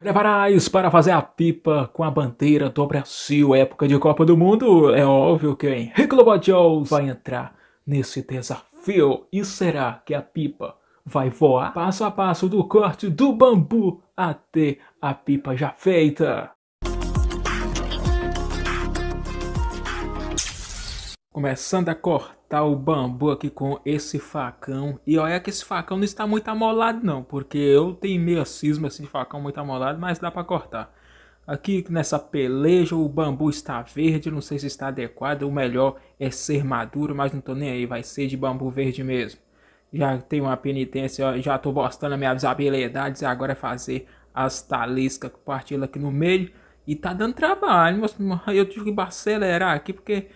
Preparais para fazer a pipa com a bandeira do Brasil, época de Copa do Mundo. É óbvio que Henrique Jones vai entrar nesse desafio. E será que a pipa vai voar passo a passo do corte do bambu até a pipa já feita? Começando a cortar tá o bambu aqui com esse facão. E olha que esse facão não está muito amolado não, porque eu tenho meio cisma assim de facão muito amolado, mas dá para cortar. Aqui nessa peleja o bambu está verde, não sei se está adequado, o melhor é ser maduro, mas não tô nem aí, vai ser de bambu verde mesmo. Já tenho uma penitência, já tô postando as minhas habilidades, agora é fazer as taliscas, partilha aqui no meio. E tá dando trabalho, mas eu tive que acelerar aqui porque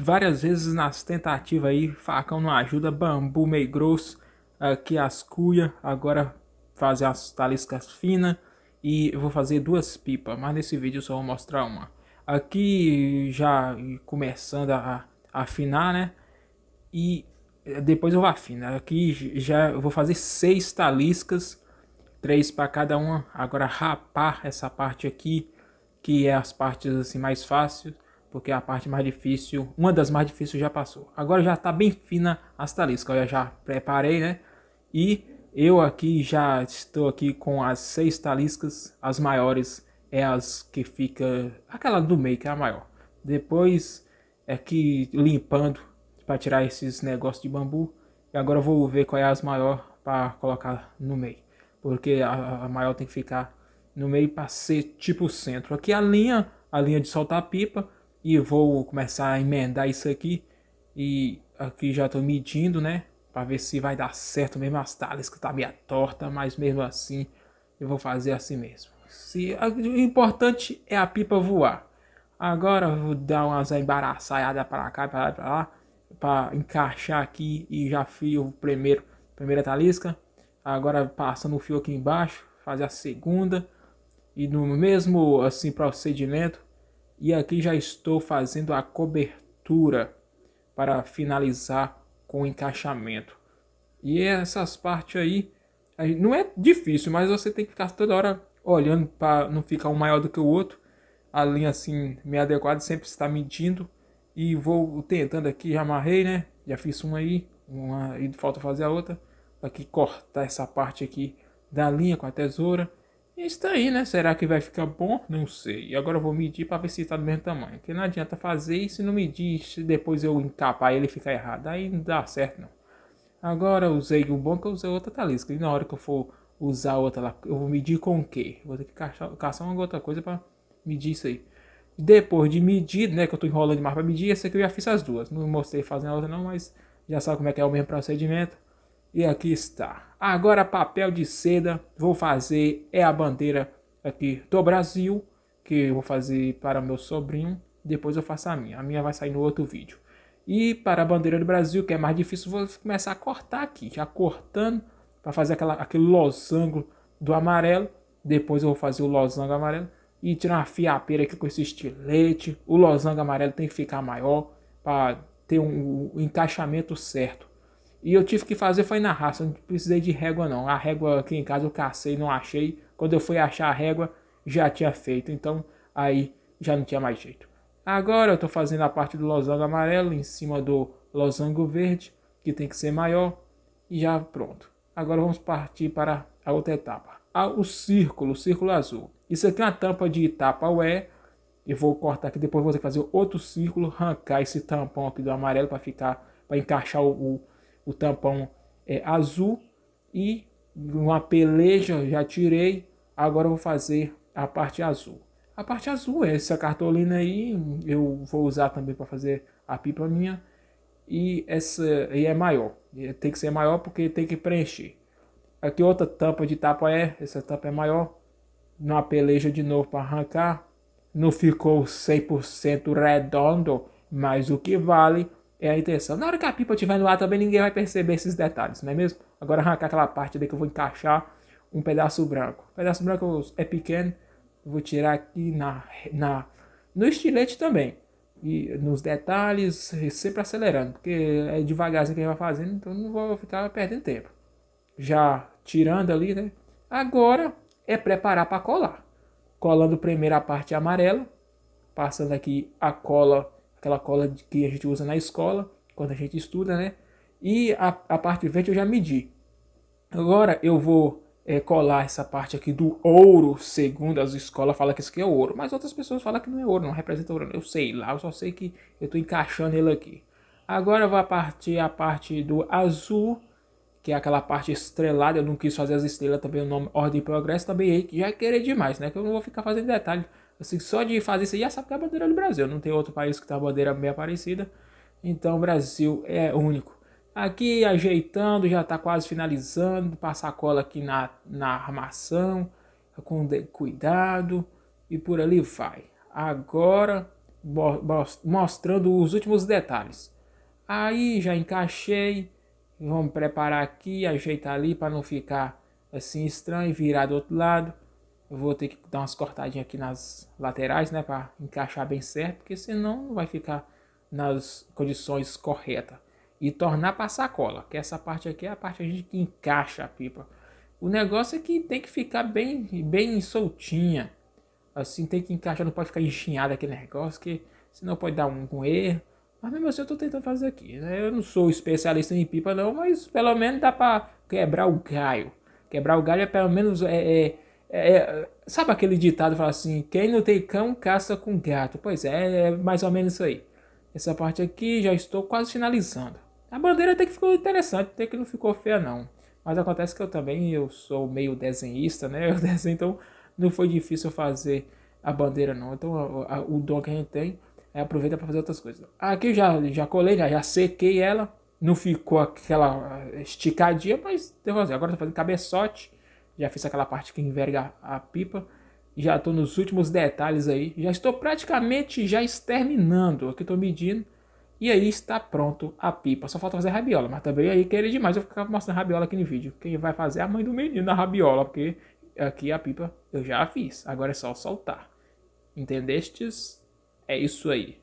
várias vezes nas tentativas aí, facão não ajuda, bambu meio grosso, aqui as cuia, agora fazer as taliscas finas e vou fazer duas pipas, mas nesse vídeo só vou mostrar uma. Aqui já começando a, a afinar, né? E depois eu vou afinar. Aqui já vou fazer seis taliscas, três para cada uma. Agora rapar essa parte aqui, que é as partes assim mais fáceis porque a parte mais difícil, uma das mais difíceis já passou. Agora já está bem fina as taliscas, eu já preparei, né? E eu aqui já estou aqui com as seis taliscas, as maiores é as que fica, aquela do meio que é a maior. Depois é que limpando para tirar esses negócios de bambu. E agora eu vou ver qual é as maior para colocar no meio, porque a, a maior tem que ficar no meio para ser tipo centro. Aqui a linha, a linha de soltar a pipa, e vou começar a emendar isso aqui. E aqui já estou medindo, né? Para ver se vai dar certo mesmo as talhas que tá meio torta, mas mesmo assim eu vou fazer assim mesmo. Se o importante é a pipa voar. Agora vou dar umas embaraçadas para cá, para lá, para encaixar aqui e já fio o primeiro, primeira talisca. Agora passando o fio aqui embaixo, fazer a segunda e no mesmo assim procedimento e aqui já estou fazendo a cobertura para finalizar com o encaixamento. E essas partes aí, não é difícil, mas você tem que ficar toda hora olhando para não ficar um maior do que o outro. A linha assim, me adequada, sempre está medindo. E vou tentando aqui, já amarrei, né? Já fiz uma aí, uma e falta fazer a outra. Aqui cortar essa parte aqui da linha com a tesoura está aí, né? Será que vai ficar bom? Não sei. E agora eu vou medir para ver se está do mesmo tamanho. Porque não adianta fazer e não medir, se depois eu encapar ele ficar errado. Aí não dá certo, não. Agora eu usei um bom que eu usei outra talisca. E na hora que eu for usar outra lá, eu vou medir com o quê? Vou ter que caçar, caçar uma outra coisa para medir isso aí. Depois de medir, né? Que eu estou enrolando demais para medir, essa aqui eu já fiz as duas. Não mostrei fazendo a outra não, mas já sabe como é que é o mesmo procedimento. E aqui está. Agora papel de seda, vou fazer é a bandeira aqui do Brasil, que eu vou fazer para meu sobrinho, depois eu faço a minha. A minha vai sair no outro vídeo. E para a bandeira do Brasil, que é mais difícil, vou começar a cortar aqui, já cortando para fazer aquela, aquele losango do amarelo. Depois eu vou fazer o losango amarelo e tirar uma fiapeira aqui com esse estilete. O losango amarelo tem que ficar maior para ter um, um encaixamento certo. E eu tive que fazer foi na raça, não precisei de régua não. A régua aqui em casa eu cacei, não achei. Quando eu fui achar a régua, já tinha feito. Então aí já não tinha mais jeito. Agora eu estou fazendo a parte do losango amarelo em cima do losango verde, que tem que ser maior. E já pronto. Agora vamos partir para a outra etapa. Ah, o círculo, o círculo azul. Isso aqui é uma tampa de etapa UE. Eu vou cortar aqui, depois vou fazer outro círculo, arrancar esse tampão aqui do amarelo para ficar, para encaixar o, o o tampão é azul e uma peleja já tirei, agora vou fazer a parte azul. A parte azul é essa cartolina aí, eu vou usar também para fazer a pipa minha e essa e é maior, tem que ser maior porque tem que preencher. Aqui outra tampa de tapa é, essa tampa é maior, na peleja de novo para arrancar, não ficou 100% redondo, mas o que vale é a intenção. Na hora que a pipa estiver no ar também ninguém vai perceber esses detalhes, não é mesmo? Agora arrancar aquela parte daí que eu vou encaixar um pedaço branco. O pedaço branco é pequeno, vou tirar aqui na, na no estilete também. E nos detalhes, sempre acelerando, porque é devagarzinho que vai fazendo, então não vou ficar perdendo tempo. Já tirando ali, né? Agora é preparar para colar. Colando primeiro a parte amarela, passando aqui a cola aquela cola que a gente usa na escola, quando a gente estuda, né? E a, a parte verde eu já medi. Agora eu vou é, colar essa parte aqui do ouro, segundo as escolas falam que isso aqui é ouro, mas outras pessoas falam que não é ouro, não representa ouro. Eu sei lá, eu só sei que eu estou encaixando ele aqui. Agora vai partir a parte do azul, que é aquela parte estrelada, eu não quis fazer as estrelas também, o nome Ordem e Progresso também, já é querer demais, né? Que eu não vou ficar fazendo detalhe. Assim, só de fazer isso aí já sabe que é a bandeira do Brasil. Não tem outro país que tá a bandeira bem parecida. Então o Brasil é único. Aqui ajeitando, já está quase finalizando. Passar a cola aqui na, na armação. Com cuidado. E por ali vai. Agora mostrando os últimos detalhes. Aí já encaixei. Vamos preparar aqui, ajeitar ali para não ficar assim estranho, virar do outro lado. Eu vou ter que dar umas cortadinhas aqui nas laterais, né? Para encaixar bem certo, porque senão não vai ficar nas condições corretas. E tornar para sacola, que essa parte aqui é a parte que a gente encaixa a pipa. O negócio é que tem que ficar bem, bem soltinha. Assim, tem que encaixar, não pode ficar enxinhado aquele negócio, que senão pode dar um, um erro. Mas mesmo assim eu estou tentando fazer aqui. Né? Eu não sou especialista em pipa não, mas pelo menos dá para quebrar o galho. Quebrar o galho é pelo menos é, é é, é, sabe aquele ditado que fala assim: quem não tem cão caça com gato? Pois é, é mais ou menos isso aí. Essa parte aqui já estou quase finalizando. A bandeira até que ficou interessante, até que não ficou feia não. Mas acontece que eu também eu sou meio desenhista, né? Eu desenho, então não foi difícil fazer a bandeira não. Então a, a, o dom que a gente tem é aproveita para fazer outras coisas. Aqui eu já já colei, já, já sequei ela, não ficou aquela eh, esticadinha, mas devo fazer agora estou fazendo cabeçote já fiz aquela parte que enverga a pipa, já estou nos últimos detalhes aí, já estou praticamente já exterminando, aqui estou medindo, e aí está pronto a pipa. Só falta fazer a rabiola, mas também aí querer demais eu ficar mostrando a rabiola aqui no vídeo. Quem vai fazer é a mãe do menino a rabiola, porque aqui a pipa eu já fiz, agora é só soltar. Entendestes? É isso aí.